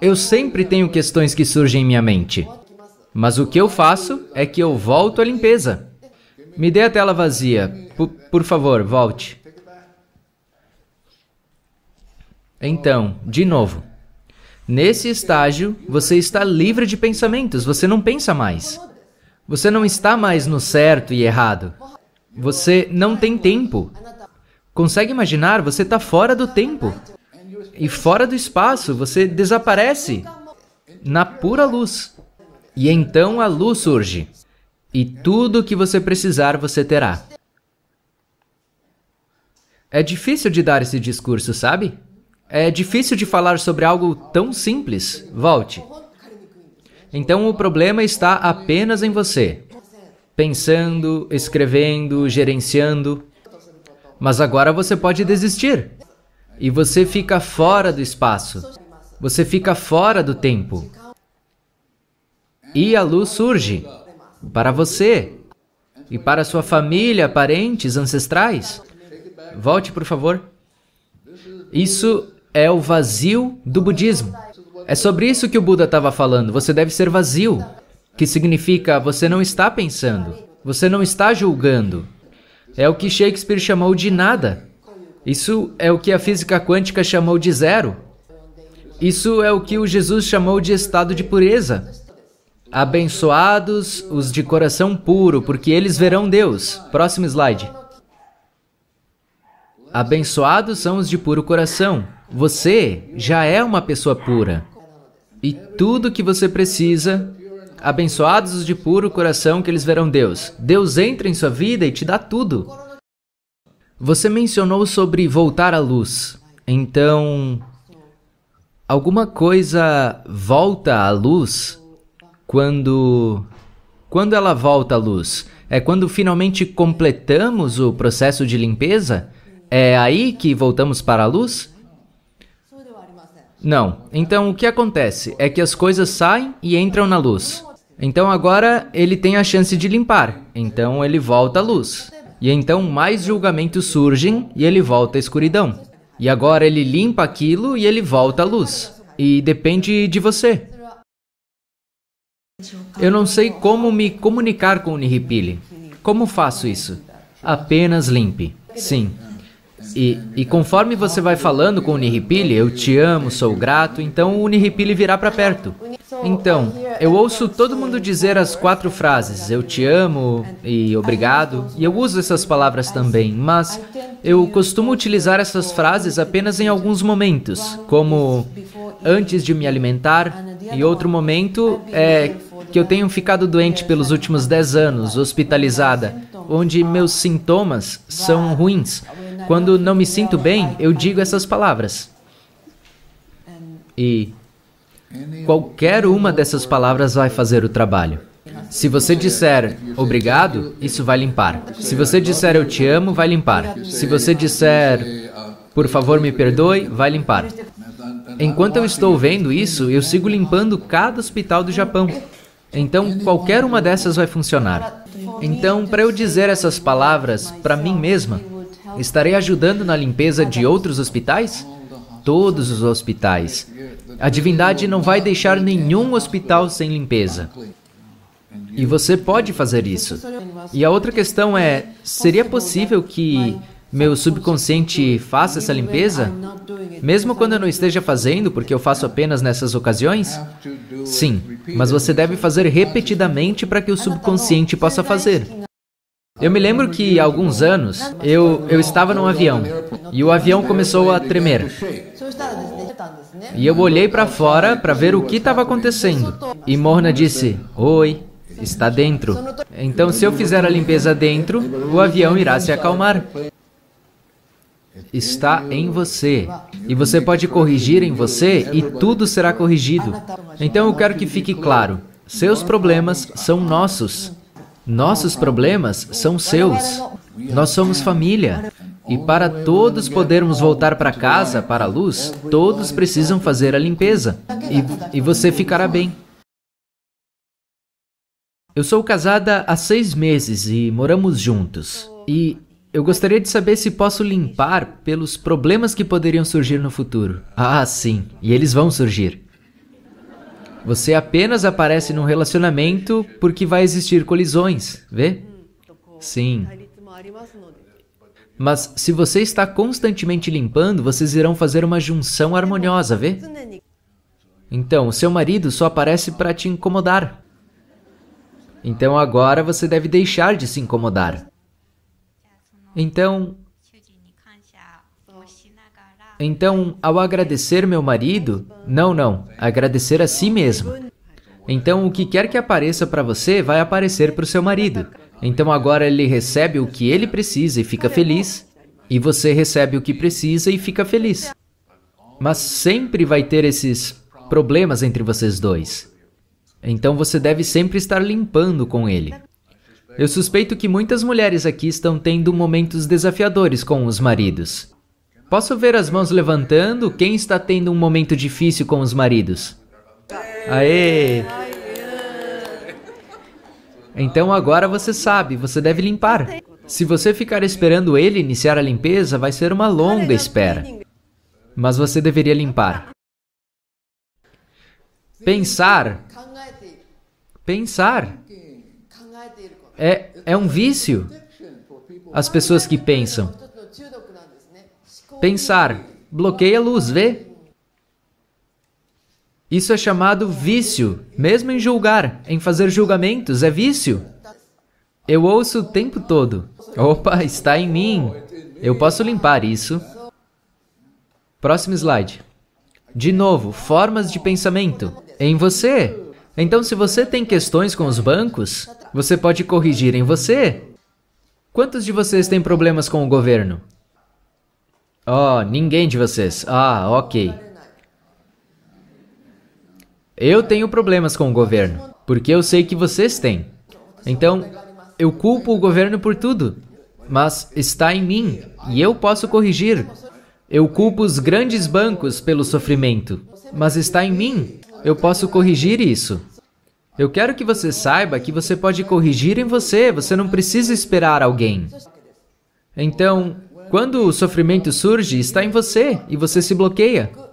Eu sempre tenho questões que surgem em minha mente. Mas o que eu faço é que eu volto à limpeza. Me dê a tela vazia. P por favor, volte. Então, de novo. Nesse estágio, você está livre de pensamentos, você não pensa mais. Você não está mais no certo e errado. Você não tem tempo. Consegue imaginar? Você está fora do tempo. E fora do espaço, você desaparece na pura luz. E então a luz surge. E tudo o que você precisar, você terá. É difícil de dar esse discurso, sabe? É difícil de falar sobre algo tão simples. Volte. Então o problema está apenas em você. Pensando, escrevendo, gerenciando. Mas agora você pode desistir. E você fica fora do espaço. Você fica fora do tempo. E a luz surge para você e para sua família, parentes, ancestrais. Volte, por favor. Isso é o vazio do budismo. É sobre isso que o Buda estava falando. Você deve ser vazio, que significa você não está pensando, você não está julgando. É o que Shakespeare chamou de nada. Isso é o que a física quântica chamou de zero. Isso é o que o Jesus chamou de estado de pureza. Abençoados os de coração puro, porque eles verão Deus. Próximo slide. Abençoados são os de puro coração. Você já é uma pessoa pura. E tudo que você precisa, abençoados os de puro coração, que eles verão Deus. Deus entra em sua vida e te dá tudo. Você mencionou sobre voltar à luz. Então, alguma coisa volta à luz quando quando ela volta à luz? É quando finalmente completamos o processo de limpeza? É aí que voltamos para a luz? Não. Então o que acontece é que as coisas saem e entram na luz. Então agora ele tem a chance de limpar. Então ele volta à luz. E então mais julgamentos surgem e ele volta à escuridão. E agora ele limpa aquilo e ele volta à luz. E depende de você. Eu não sei como me comunicar com o Nihipili. Como faço isso? Apenas limpe. Sim. E, e conforme você vai falando com o Nihipili, eu te amo, sou grato, então o Nihipili virá para perto. Então, eu ouço todo mundo dizer as quatro frases: eu te amo e obrigado, e eu uso essas palavras também, mas eu costumo utilizar essas frases apenas em alguns momentos, como antes de me alimentar, e outro momento é que eu tenho ficado doente pelos últimos dez anos, hospitalizada, onde meus sintomas são ruins. Quando não me sinto bem, eu digo essas palavras. E Qualquer uma dessas palavras vai fazer o trabalho. Se você disser obrigado, isso vai limpar. Se você disser eu te amo, vai limpar. Se você disser por favor me perdoe, vai limpar. Enquanto eu estou vendo isso, eu sigo limpando cada hospital do Japão. Então, qualquer uma dessas vai funcionar. Então, para eu dizer essas palavras para mim mesma, estarei ajudando na limpeza de outros hospitais? Todos os hospitais. A divindade não vai deixar nenhum hospital sem limpeza. E você pode fazer isso. E a outra questão é: seria possível que meu subconsciente faça essa limpeza? Mesmo quando eu não esteja fazendo, porque eu faço apenas nessas ocasiões? Sim, mas você deve fazer repetidamente para que o subconsciente possa fazer. Eu me lembro que, há alguns anos, eu, eu estava num avião e o avião começou a tremer. E eu olhei para fora para ver o que estava acontecendo. E Morna disse: Oi, está dentro. Então, se eu fizer a limpeza dentro, o avião irá se acalmar. Está em você. E você pode corrigir em você e tudo será corrigido. Então, eu quero que fique claro: seus problemas são nossos. Nossos problemas são seus. Nós somos família. E para todos podermos voltar para casa, para a luz, todos precisam fazer a limpeza. E, e você ficará bem. Eu sou casada há seis meses e moramos juntos. E eu gostaria de saber se posso limpar pelos problemas que poderiam surgir no futuro. Ah, sim. E eles vão surgir. Você apenas aparece num relacionamento porque vai existir colisões, vê? Sim. Mas se você está constantemente limpando, vocês irão fazer uma junção harmoniosa, vê? Então, o seu marido só aparece para te incomodar. Então agora você deve deixar de se incomodar. Então, então, ao agradecer meu marido, não, não, agradecer a si mesma. Então, o que quer que apareça para você vai aparecer para o seu marido. Então, agora ele recebe o que ele precisa e fica feliz, e você recebe o que precisa e fica feliz. Mas sempre vai ter esses problemas entre vocês dois. Então, você deve sempre estar limpando com ele. Eu suspeito que muitas mulheres aqui estão tendo momentos desafiadores com os maridos. Posso ver as mãos levantando? Quem está tendo um momento difícil com os maridos? Aê! Então agora você sabe, você deve limpar. Se você ficar esperando ele iniciar a limpeza, vai ser uma longa espera. Mas você deveria limpar. Pensar. Pensar. É, é um vício. As pessoas que pensam. Pensar. Bloqueia a luz, vê? Isso é chamado vício. Mesmo em julgar, em fazer julgamentos, é vício. Eu ouço o tempo todo. Opa, está em mim. Eu posso limpar isso. Próximo slide. De novo, formas de pensamento. Em você. Então, se você tem questões com os bancos, você pode corrigir em você. Quantos de vocês têm problemas com o governo? Oh, ninguém de vocês. Ah, ok. Eu tenho problemas com o governo, porque eu sei que vocês têm. Então, eu culpo o governo por tudo, mas está em mim e eu posso corrigir. Eu culpo os grandes bancos pelo sofrimento, mas está em mim. Eu posso corrigir isso. Eu quero que você saiba que você pode corrigir em você, você não precisa esperar alguém. Então, quando o sofrimento surge, está em você e você se bloqueia.